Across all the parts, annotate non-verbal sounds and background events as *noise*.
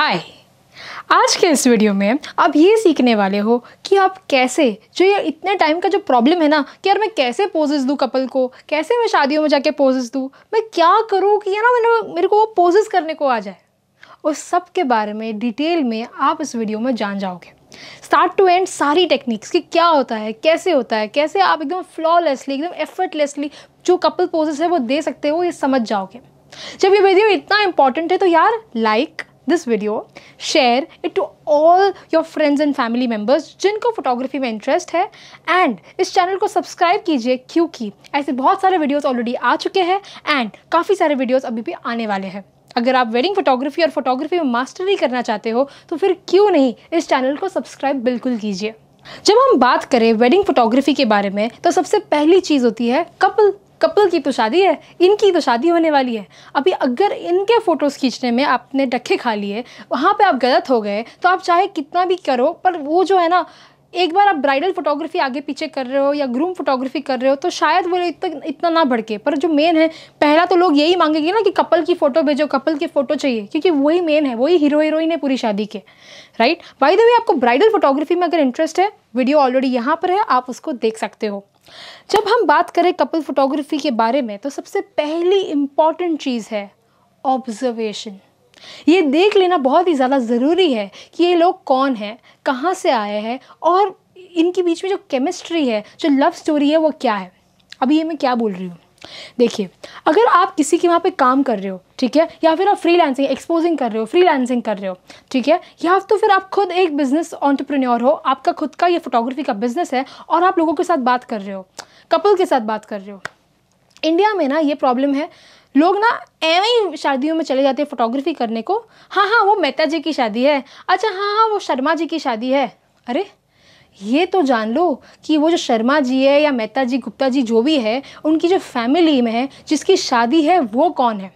हाय आज के इस वीडियो में आप ये सीखने वाले हो कि आप कैसे जो ये इतने टाइम का जो प्रॉब्लम है ना कि यार मैं कैसे पोजेस दूँ कपल को कैसे मैं शादियों में जाके पोजेस दूँ मैं क्या करूँ कि ना मैंने मेरे को वो पोजेस करने को आ जाए उस सब के बारे में डिटेल में आप इस वीडियो में जान जाओगे स्टार्ट टू एंड सारी टेक्निक्स कि क्या होता है कैसे होता है कैसे आप एकदम फ्लॉलेसली एकदम एफर्टलेसली जो कपल पोजेस है वो दे सकते हो ये समझ जाओगे जब ये वीडियो इतना इंपॉर्टेंट है तो यार like this video share it to all your friends and family members जिनको फोटोग्राफी में इंटरेस्ट है एंड इस चैनल को सब्सक्राइब कीजिए क्योंकि ऐसे बहुत सारे वीडियोज़ ऑलरेडी आ चुके हैं एंड काफ़ी सारे वीडियोज़ अभी भी आने वाले हैं अगर आप वेडिंग फोटोग्राफी और फोटोग्राफी में मास्टरी करना चाहते हो तो फिर क्यों नहीं इस चैनल को सब्सक्राइब बिल्कुल कीजिए जब हम बात करें वेडिंग फोटोग्राफी के बारे में तो सबसे पहली चीज़ होती है कपल कपल की तो शादी है इनकी तो शादी होने वाली है अभी अगर इनके फ़ोटोज़ खींचने में आपने डखे खा लिए वहाँ पे आप गलत हो गए तो आप चाहे कितना भी करो पर वो जो है ना एक बार आप ब्राइडल फोटोग्राफी आगे पीछे कर रहे हो या ग्रूम फोटोग्राफी कर रहे हो तो शायद वो इतना इतना ना भड़के पर जो मेन है पहला तो लोग यही मांगेंगे ना कि कपल की फ़ोटो भेजो कपल की फ़ोटो चाहिए क्योंकि वही मेन है वही हीरो हीरोइन है पूरी शादी के राइट बाई द वे आपको ब्राइडल फोटोग्राफी में अगर इंटरेस्ट है वीडियो ऑलरेडी यहाँ पर है आप उसको देख सकते हो जब हम बात करें कपल फोटोग्राफी के बारे में तो सबसे पहली इम्पॉर्टेंट चीज़ है ऑब्जर्वेशन ये देख लेना बहुत ही ज़्यादा ज़रूरी है कि ये लोग कौन हैं कहाँ से आए हैं और इनके बीच में जो केमिस्ट्री है जो लव स्टोरी है वो क्या है अभी ये मैं क्या बोल रही हूँ देखिए अगर आप किसी के वहाँ पे काम कर रहे हो ठीक है या फिर आप फ्रीलांसिंग एक्सपोजिंग कर रहे हो फ्रीलांसिंग कर रहे हो ठीक है या तो फिर आप खुद एक बिज़नेस ऑन्टरप्रेन्योर हो आपका खुद का ये फोटोग्राफी का बिज़नेस है और आप लोगों के साथ बात कर रहे हो कपल के साथ बात कर रहे हो इंडिया में ना ये प्रॉब्लम है लोग ना एवं ही शादियों में चले जाते हैं फोटोग्राफी करने को हाँ हाँ वो मेहता जी की शादी है अच्छा हाँ हाँ वो शर्मा जी की शादी है अरे ये तो जान लो कि वो जो शर्मा जी है या मेहता जी गुप्ता जी जो भी है उनकी जो फैमिली में है जिसकी शादी है वो कौन है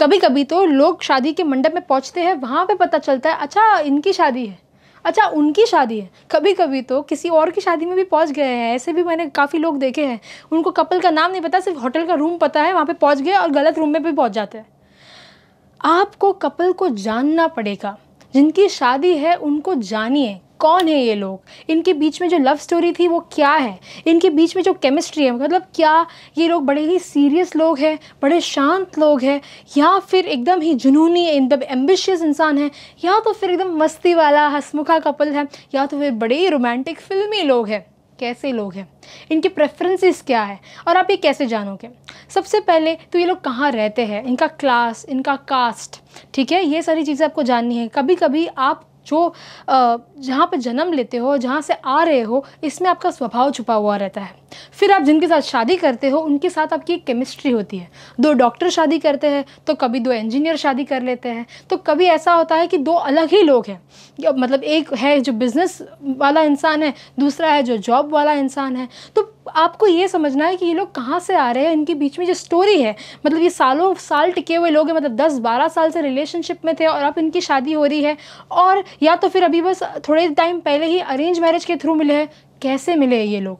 कभी कभी तो लोग शादी के मंडप में पहुँचते हैं वहाँ पर पता चलता है अच्छा इनकी शादी है अच्छा उनकी शादी है कभी कभी तो किसी और की शादी में भी पहुँच गए हैं ऐसे भी मैंने काफ़ी लोग देखे हैं उनको कपल का नाम नहीं पता सिर्फ होटल का रूम पता है वहाँ पर पहुँच गए और गलत रूम में भी पहुँच जाते हैं आपको कपल को जानना पड़ेगा जिनकी शादी है उनको जानिए कौन है ये लोग इनके बीच में जो लव स्टोरी थी वो क्या है इनके बीच में जो केमिस्ट्री है मतलब क्या ये लोग बड़े ही सीरियस लोग हैं बड़े शांत लोग हैं या फिर एकदम ही जुनूनी एकदम एम्बिशियस इंसान है या तो फिर एकदम मस्ती वाला हंसमुखा कपल है या तो फिर बड़े ही रोमांटिक फिल्मी लोग हैं कैसे लोग हैं इनके प्रेफरेंसेस क्या है और आप ये कैसे जानोगे सबसे पहले तो ये लोग कहाँ रहते हैं इनका क्लास इनका कास्ट ठीक है ये सारी चीज़ें आपको जाननी है कभी कभी आप जो जहाँ पर जन्म लेते हो जहाँ से आ रहे हो इसमें आपका स्वभाव छुपा हुआ रहता है फिर आप जिनके साथ शादी करते हो उनके साथ आपकी केमिस्ट्री होती है दो डॉक्टर शादी करते हैं तो कभी दो इंजीनियर शादी कर लेते हैं तो कभी ऐसा होता है कि दो अलग ही लोग हैं मतलब एक है जो बिज़नेस वाला इंसान है दूसरा है जो जॉब वाला इंसान है तो आपको ये समझना है कि ये लोग कहाँ से आ रहे हैं इनके बीच में जो स्टोरी है मतलब ये सालों साल टिके हुए लोग हैं मतलब दस बारह साल से रिलेशनशिप में थे और अब इनकी शादी हो रही है और या तो फिर अभी बस थोड़े टाइम पहले ही अरेंज मैरिज के थ्रू मिले हैं कैसे मिले ये लोग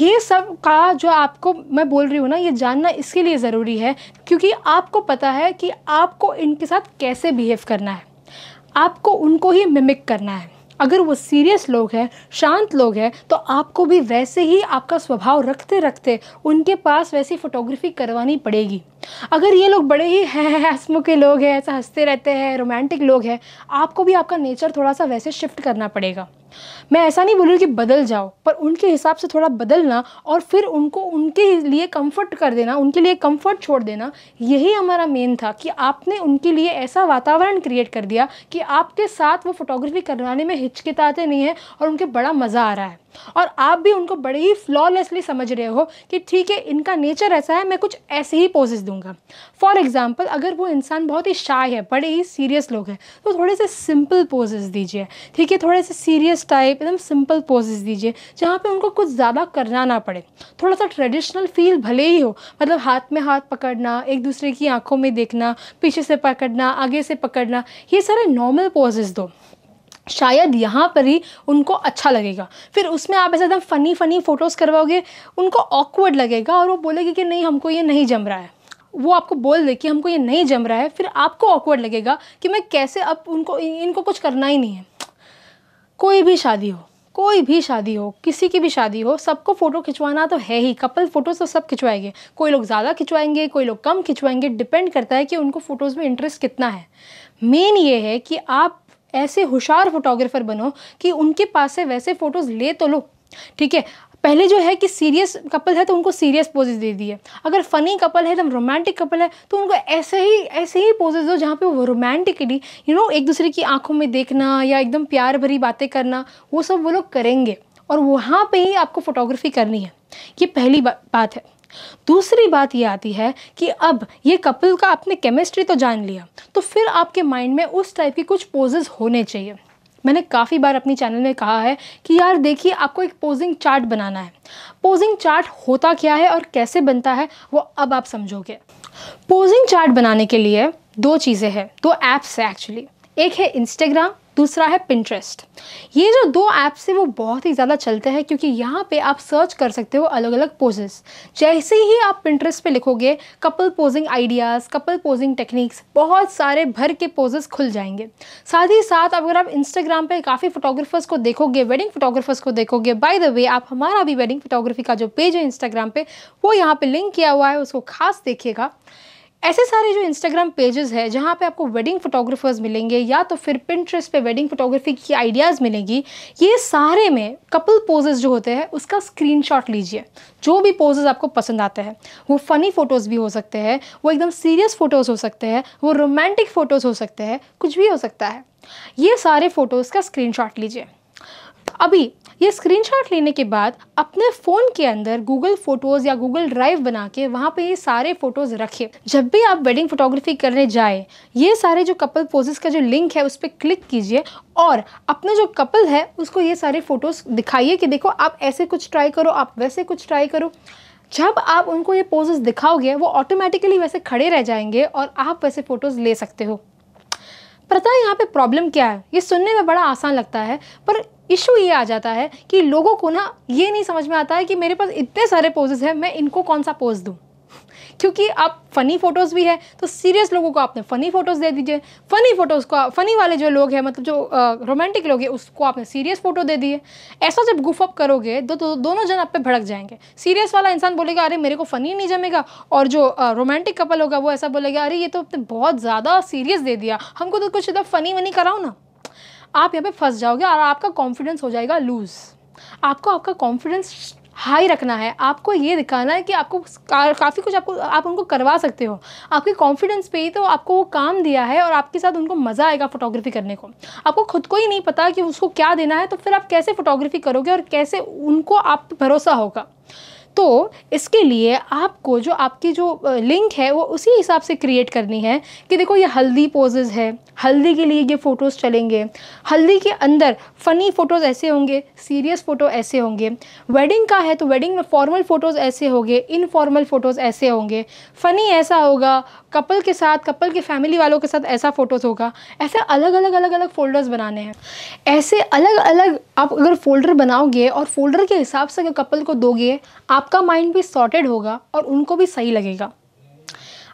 ये सब का जो आपको मैं बोल रही हूँ ना ये जानना इसके लिए ज़रूरी है क्योंकि आपको पता है कि आपको इनके साथ कैसे बिहेव करना है आपको उनको ही मिमिक करना है अगर वो सीरियस लोग हैं शांत लोग हैं तो आपको भी वैसे ही आपका स्वभाव रखते रखते उनके पास वैसी फ़ोटोग्राफी करवानी पड़ेगी अगर ये लोग बड़े ही हैं हंसमुख के लोग हैं ऐसा हंसते रहते हैं रोमांटिक लोग हैं आपको भी आपका नेचर थोड़ा सा वैसे शिफ्ट करना पड़ेगा मैं ऐसा नहीं बोल रही कि बदल जाओ पर उनके हिसाब से थोड़ा बदलना और फिर उनको उनके लिए कंफर्ट कर देना उनके लिए कंफर्ट छोड़ देना यही हमारा मेन था कि आपने उनके लिए ऐसा वातावरण क्रिएट कर दिया कि आपके साथ वो फोटोग्राफी करवाने में हिचकिताते नहीं हैं और उनके बड़ा मज़ा आ रहा है और आप भी उनको बड़े ही फ्लॉलेसली समझ रहे हो कि ठीक है इनका नेचर ऐसा है मैं कुछ ऐसे ही पोजेस दूँ दूंगा फॉर एग्ज़ाम्पल अगर वो इंसान बहुत ही शाय है बड़े ही सीरियस लोग हैं तो थोड़े से सिंपल पोजेज दीजिए ठीक है थोड़े से सीरियस टाइप एकदम सिंपल पोजेज दीजिए जहाँ पे उनको कुछ ज़्यादा करना ना पड़े थोड़ा सा ट्रेडिशनल फील भले ही हो मतलब हाथ में हाथ पकड़ना एक दूसरे की आंखों में देखना पीछे से पकड़ना आगे से पकड़ना ये सारे नॉर्मल पोजेज दो शायद यहाँ पर ही उनको अच्छा लगेगा फिर उसमें आप ऐसे एकदम फ़नी फ़नी फ़ोटोज़ करवाओगे उनको ऑकवर्ड लगेगा और वो बोलेगी कि नहीं हमको ये नहीं जम रहा है वो आपको बोल दे कि हमको ये नहीं जम रहा है फिर आपको ऑकवर्ड लगेगा कि मैं कैसे अब उनको इनको कुछ करना ही नहीं है कोई भी शादी हो कोई भी शादी हो किसी की भी शादी हो सबको फ़ोटो खिंचवाना तो है ही कपल फ़ोटोज़ तो सब खिंचवाएंगे कोई लोग ज़्यादा खिंचवाएंगे कोई लोग कम खिंचवाएंगे डिपेंड करता है कि उनको फ़ोटोज़ में इंटरेस्ट कितना है मेन ये है कि आप ऐसे होशार फोटोग्राफ़र बनो कि उनके पास से वैसे फ़ोटोज़ ले तो लो ठीक है पहले जो है कि सीरियस कपल है तो उनको सीरियस पोजेज दे दिए अगर फ़नी कपल है एकदम रोमांटिक कपल है तो उनको ऐसे ही ऐसे ही पोजेज दो जहाँ पे वो रोमांटिकली यू नो एक दूसरे की आंखों में देखना या एकदम प्यार भरी बातें करना वो सब वो लोग करेंगे और वहाँ पर ही आपको फ़ोटोग्राफी करनी है ये पहली बा, बात है दूसरी बात ये आती है कि अब ये कपल का आपने केमिस्ट्री तो जान लिया तो फिर आपके माइंड में उस टाइप के कुछ पोजेज होने चाहिए मैंने काफ़ी बार अपनी चैनल में कहा है कि यार देखिए आपको एक पोजिंग चार्ट बनाना है पोजिंग चार्ट होता क्या है और कैसे बनता है वो अब आप समझोगे पोजिंग चार्ट बनाने के लिए दो चीज़ें हैं दो ऐप्स है एक्चुअली एक है इंस्टाग्राम दूसरा है पिंट्रेस्ट ये जो दो ऐप्स हैं वो बहुत ही ज़्यादा चलते हैं क्योंकि यहाँ पे आप सर्च कर सकते हो अलग अलग पोजेस जैसे ही आप पिंट्रेस्ट पे लिखोगे couple posing ideas couple posing techniques बहुत सारे भर के पोजेस खुल जाएंगे साथ ही साथ अगर आप इंस्टाग्राम पर काफ़ी फोटोग्राफर्स को देखोगे वेडिंग फोटोग्राफर्स को देखोगे बाय द वे आप हमारा भी वेडिंग फोटोग्राफी का जो पेज है इंस्टाग्राम पर वो यहाँ पर लिंक किया हुआ है उसको खास देखिएगा ऐसे सारे जो इंस्टाग्राम पेजेस है जहाँ पे आपको वेडिंग फोटोग्राफर्स मिलेंगे या तो फिर पिंट्रेस पे वेडिंग फोटोग्राफी की आइडियाज़ मिलेंगी ये सारे में कपल पोजेज जो होते हैं उसका स्क्रीनशॉट लीजिए जो भी पोजेज आपको पसंद आते हैं वो फ़नी फ़ोटोज़ भी हो सकते हैं वो एकदम सीरियस फ़ोटोज़ हो सकते हैं वो रोमांटिक फ़ोटोज़ हो सकते हैं कुछ भी हो सकता है ये सारे फ़ोटोज़ का स्क्रीन लीजिए अभी ये स्क्रीनशॉट लेने के बाद अपने फ़ोन के अंदर गूगल फोटोज़ या गूगल ड्राइव बना के वहाँ पे ये सारे फ़ोटोज़ रखें जब भी आप वेडिंग फोटोग्राफी करने जाए ये सारे जो कपल पोजेस का जो लिंक है उस पर क्लिक कीजिए और अपना जो कपल है उसको ये सारे फ़ोटोज़ दिखाइए कि देखो आप ऐसे कुछ ट्राई करो आप वैसे कुछ ट्राई करो जब आप उनको ये पोजेस दिखाओगे वो ऑटोमेटिकली वैसे खड़े रह जाएंगे और आप वैसे फ़ोटोज़ ले सकते हो पता है यहाँ पे प्रॉब्लम क्या है ये सुनने में बड़ा आसान लगता है पर इशू ये आ जाता है कि लोगों को ना ये नहीं समझ में आता है कि मेरे पास इतने सारे पोजेज़ हैं मैं इनको कौन सा पोज दूँ *laughs* क्योंकि आप फ़नी फ़ोटोज़ भी है तो सीरियस लोगों को आपने फ़नी फ़ोटोज़ दे दीजिए फ़नी फ़ोटोज़ को फ़नी वाले जो लोग हैं मतलब जो रोमांटिक लोग हैं उसको आपने सीरियस फ़ोटो दे दिए ऐसा जब गुफ अप करोगे तो, तो दोनों जन आप पे भड़क जाएंगे सीरियस वाला इंसान बोलेगा अरे मेरे को फ़नी नहीं जमेगा और जो रोमांटिक कपल होगा वो ऐसा बोलेगा अरे ये तो आपने बहुत ज़्यादा सीरियस दे दिया हमको तो कुछ फ़नी वनी कराओ ना आप यहाँ पे फंस जाओगे और आपका कॉन्फिडेंस हो जाएगा लूज़ आपको आपका कॉन्फिडेंस हाई रखना है आपको ये दिखाना है कि आपको काफ़ी कुछ आपको आप उनको करवा सकते हो आपके कॉन्फिडेंस पे ही तो आपको वो काम दिया है और आपके साथ उनको मज़ा आएगा फोटोग्राफी करने को आपको खुद को ही नहीं पता कि उसको क्या देना है तो फिर आप कैसे फ़ोटोग्राफी करोगे और कैसे उनको आप भरोसा होगा तो इसके लिए आपको जो आपकी जो लिंक है वो उसी हिसाब से क्रिएट करनी है कि देखो ये हल्दी पोजेज़ है हल्दी के लिए ये फ़ोटोज़ चलेंगे हल्दी के अंदर फ़नी फ़ोटोज़ ऐसे होंगे सीरियस फ़ोटो ऐसे होंगे वेडिंग का है तो वेडिंग में फॉर्मल फ़ोटोज़ ऐसे होंगे इनफॉर्मल फ़ोटोज़ ऐसे होंगे फ़नी ऐसा होगा कपल के साथ कपल के फैमिली वालों के साथ ऐसा फ़ोटोज़ होगा ऐसे अलग अलग अलग अलग फ़ोल्डर्स बनाने हैं ऐसे अलग अलग आप अगर फ़ोल्डर बनाओगे और फ़ोल्डर के हिसाब से अगर कपल को दोगे आपका माइंड भी सॉर्टेड होगा और उनको भी सही लगेगा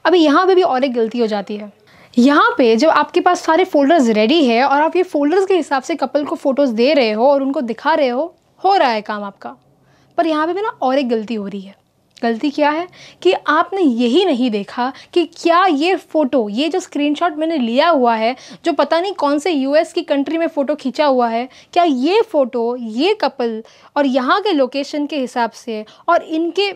अभी यहाँ पे भी और एक गलती हो जाती है यहाँ पे जब आपके पास सारे फ़ोल्डर्स रेडी है और आप ये फ़ोल्डर्स के हिसाब से कपल को फ़ोटोज़ दे रहे हो और उनको दिखा रहे हो हो रहा है काम आपका पर यहाँ पे भी ना और एक गलती हो रही है गलती क्या है कि आपने यही नहीं देखा कि क्या ये फ़ोटो ये जो स्क्रीनशॉट मैंने लिया हुआ है जो पता नहीं कौन से यूएस की कंट्री में फ़ोटो खींचा हुआ है क्या ये फ़ोटो ये कपल और यहाँ के लोकेशन के हिसाब से और इनके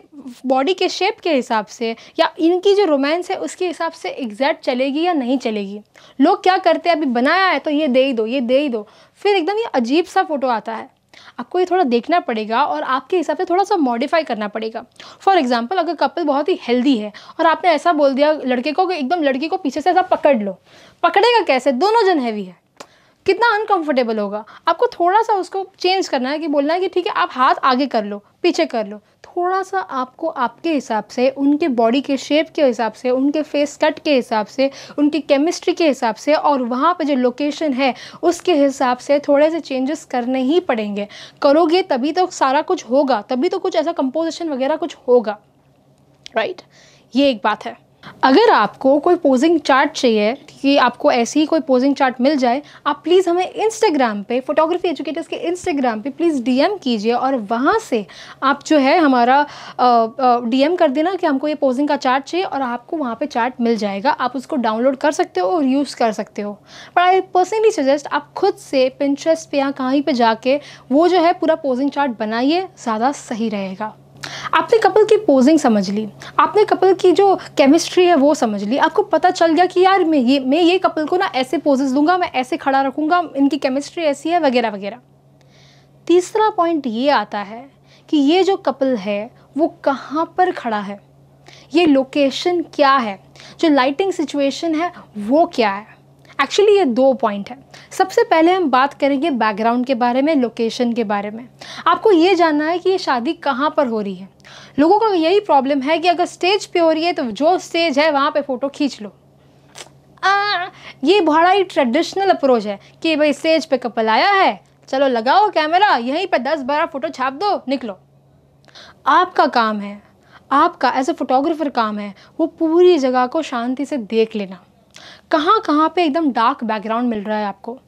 बॉडी के शेप के हिसाब से या इनकी जो रोमांस है उसके हिसाब से एग्जैक्ट चलेगी या नहीं चलेगी लोग क्या करते हैं अभी बनाया है तो ये दे ही दो ये दे ही दो फिर एकदम ये अजीब सा फ़ोटो आता है आपको ये थोड़ा देखना पड़ेगा और आपके हिसाब से थोड़ा सा मॉडिफाई करना पड़ेगा फॉर एग्जाम्पल अगर कपल बहुत ही हेल्दी है और आपने ऐसा बोल दिया लड़के को एकदम लड़की को पीछे से ऐसा पकड़ लो पकड़ेगा कैसे दोनों जन हैवी है कितना अनकंफर्टेबल होगा आपको थोड़ा सा उसको चेंज करना है कि बोलना है कि ठीक है आप हाथ आगे कर लो पीछे कर लो थोड़ा सा आपको आपके हिसाब से उनके बॉडी के शेप के हिसाब से उनके फेस कट के हिसाब से उनकी केमिस्ट्री के हिसाब से और वहाँ पर जो लोकेशन है उसके हिसाब से थोड़े से चेंजेस करने ही पड़ेंगे करोगे तभी तो सारा कुछ होगा तभी तो कुछ ऐसा कंपोजिशन वगैरह कुछ होगा राइट right? ये एक बात है अगर आपको कोई पोजिंग चार्ट चाहिए कि आपको ऐसी ही कोई पोजिंग चार्ट मिल जाए आप प्लीज़ हमें इंस्टाग्राम पे फोटोग्राफी एजुकेटर्स के इंस्टाग्राम पे प्लीज़ डीएम कीजिए और वहाँ से आप जो है हमारा डीएम कर देना कि हमको ये पोजिंग का चार्ट चाहिए और आपको वहाँ पे चार्ट मिल जाएगा आप उसको डाउनलोड कर सकते हो और यूज़ कर सकते हो पर आई पर्सनली सजेस्ट आप खुद से पिंट्रेस्ट पे या कहीं पर जाके वो जो है पूरा पोजिंग चार्ट बनाइए ज़्यादा सही रहेगा आपने कपल की पोजिंग समझ ली आपने कपल की जो केमिस्ट्री है वो समझ ली आपको पता चल गया कि यार मैं ये मैं ये कपल को ना ऐसे पोजेस दूंगा मैं ऐसे खड़ा रखूँगा इनकी केमिस्ट्री ऐसी है वगैरह वगैरह तीसरा पॉइंट ये आता है कि ये जो कपल है वो कहाँ पर खड़ा है ये लोकेशन क्या है जो लाइटिंग सिचुएशन है वो क्या है एक्चुअली ये दो पॉइंट है सबसे पहले हम बात करेंगे बैकग्राउंड के बारे में लोकेशन के बारे में आपको ये जानना है कि ये शादी कहाँ पर हो रही है लोगों का यही प्रॉब्लम है कि अगर स्टेज पे हो रही है तो जो स्टेज है वहाँ पे फ़ोटो खींच लो आ, ये बड़ा ही ट्रेडिशनल अप्रोच है कि भाई स्टेज पे कपल आया है चलो लगाओ कैमरा यहीं पर दस बारह फ़ोटो छाप दो निकलो आपका काम है आपका एज ए फोटोग्राफर काम है वो पूरी जगह को शांति से देख लेना कहाँ कहाँ पे एकदम डार्क बैकग्राउंड मिल रहा है आपको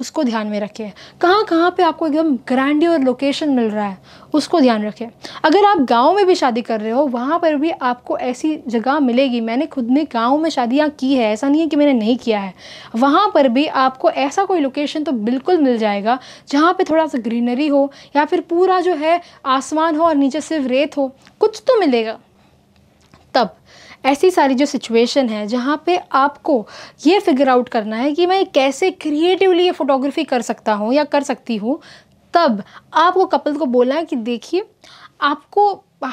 उसको ध्यान में रखिए कहाँ कहाँ पे आपको एकदम ग्रैंडी और लोकेशन मिल रहा है उसको ध्यान रखिए अगर आप गांव में भी शादी कर रहे हो वहाँ पर भी आपको ऐसी जगह मिलेगी मैंने खुद ने गांव में शादियाँ की है ऐसा नहीं है कि मैंने नहीं किया है वहाँ पर भी आपको ऐसा कोई लोकेशन तो बिल्कुल मिल जाएगा जहाँ पर थोड़ा सा ग्रीनरी हो या फिर पूरा जो है आसमान हो और नीचे सिर्फ रेत हो कुछ तो मिलेगा ऐसी सारी जो सिचुएशन है जहाँ पे आपको ये फिगर आउट करना है कि मैं कैसे क्रिएटिवली ये फ़ोटोग्राफी कर सकता हूँ या कर सकती हूँ तब आपको कपल को बोलना है कि देखिए आपको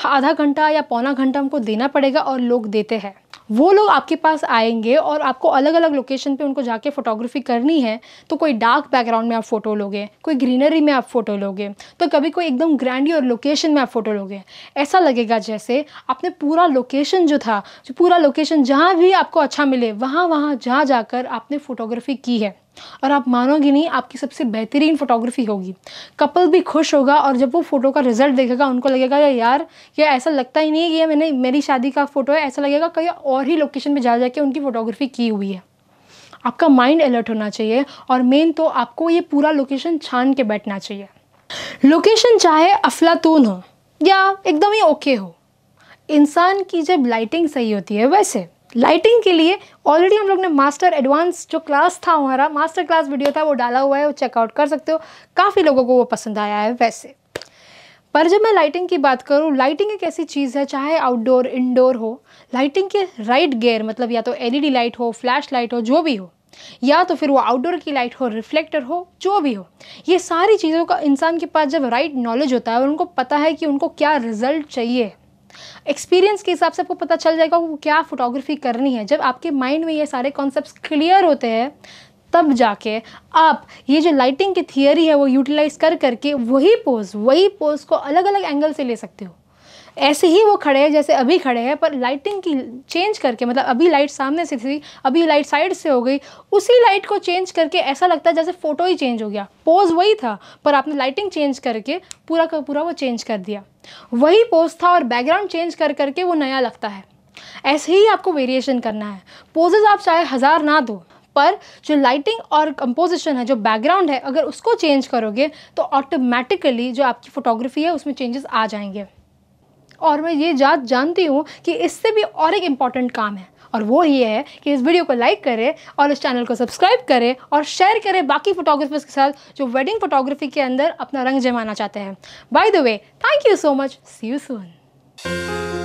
आधा घंटा या पौना घंटा हमको देना पड़ेगा और लोग देते हैं वो लोग आपके पास आएंगे और आपको अलग अलग लोकेशन पे उनको जाके फोटोग्राफी करनी है तो कोई डार्क बैकग्राउंड में आप फ़ोटो लोगे कोई ग्रीनरी में आप फ़ोटो लोगे तो कभी कोई एकदम ग्रैंडी और लोकेशन में आप फ़ोटो लोगे ऐसा लगेगा जैसे आपने पूरा लोकेशन जो था जो पूरा लोकेशन जहाँ भी आपको अच्छा मिले वहाँ वहाँ जहाँ जाकर आपने फ़ोटोग्राफी की है और आप मानोगे नहीं आपकी सबसे बेहतरीन फोटोग्राफी होगी कपल भी खुश होगा और जब वो फ़ोटो का रिजल्ट देखेगा उनको लगेगा या यार ये ऐसा लगता ही नहीं है कि ये मैंने मेरी शादी का फ़ोटो है ऐसा लगेगा कहीं और ही लोकेशन में जा जाके उनकी फ़ोटोग्राफी की हुई है आपका माइंड अलर्ट होना चाहिए और मेन तो आपको ये पूरा लोकेशन छान के बैठना चाहिए लोकेशन चाहे अफलातून हो या एकदम ही ओके हो इंसान की जब लाइटिंग सही होती है वैसे लाइटिंग के लिए ऑलरेडी हम लोग ने मास्टर एडवांस जो क्लास था हमारा मास्टर क्लास वीडियो था वो डाला हुआ है वो चेकआउट कर सकते हो काफ़ी लोगों को वो पसंद आया है वैसे पर जब मैं लाइटिंग की बात करूँ लाइटिंग एक ऐसी चीज़ है चाहे आउटडोर इनडोर हो लाइटिंग के राइट गेयर मतलब या तो एलईडी लाइट हो फ्लैश लाइट हो जो भी हो या तो फिर वो आउटडोर की लाइट हो रिफ्लेक्टर हो जो भी हो ये सारी चीज़ों का इंसान के पास जब राइट नॉलेज होता है और उनको पता है कि उनको क्या रिजल्ट चाहिए एक्सपीरियंस के हिसाब से आपको पता चल जाएगा वो क्या फोटोग्राफी करनी है जब आपके माइंड में ये सारे कॉन्सेप्ट क्लियर होते हैं तब जाके आप ये जो लाइटिंग की थियोरी है वो यूटिलाइज़ कर करके वही पोज वही पोज को अलग अलग एंगल से ले सकते हो ऐसे ही वो खड़े हैं जैसे अभी खड़े हैं पर लाइटिंग की चेंज करके मतलब अभी लाइट सामने से थी अभी लाइट साइड से हो गई उसी लाइट को चेंज करके ऐसा लगता है जैसे फ़ोटो ही चेंज हो गया पोज़ वही था पर आपने लाइटिंग चेंज करके पूरा का पूरा वो चेंज कर दिया वही पोज़ था और बैकग्राउंड चेंज कर करके वो नया लगता है ऐसे ही आपको वेरिएशन करना है पोजेज आप चाहे हज़ार ना दो पर जो लाइटिंग और कंपोजिशन है जो बैकग्राउंड है अगर उसको चेंज करोगे तो ऑटोमेटिकली जो आपकी फ़ोटोग्राफी है उसमें चेंजेस आ जाएंगे और मैं ये जात जानती हूँ कि इससे भी और एक इम्पॉर्टेंट काम है और वो ये है कि इस वीडियो को लाइक करें और इस चैनल को सब्सक्राइब करें और शेयर करें बाकी फोटोग्राफर्स के साथ जो वेडिंग फोटोग्राफी के अंदर अपना रंग जमाना चाहते हैं by the way thank you so much see you soon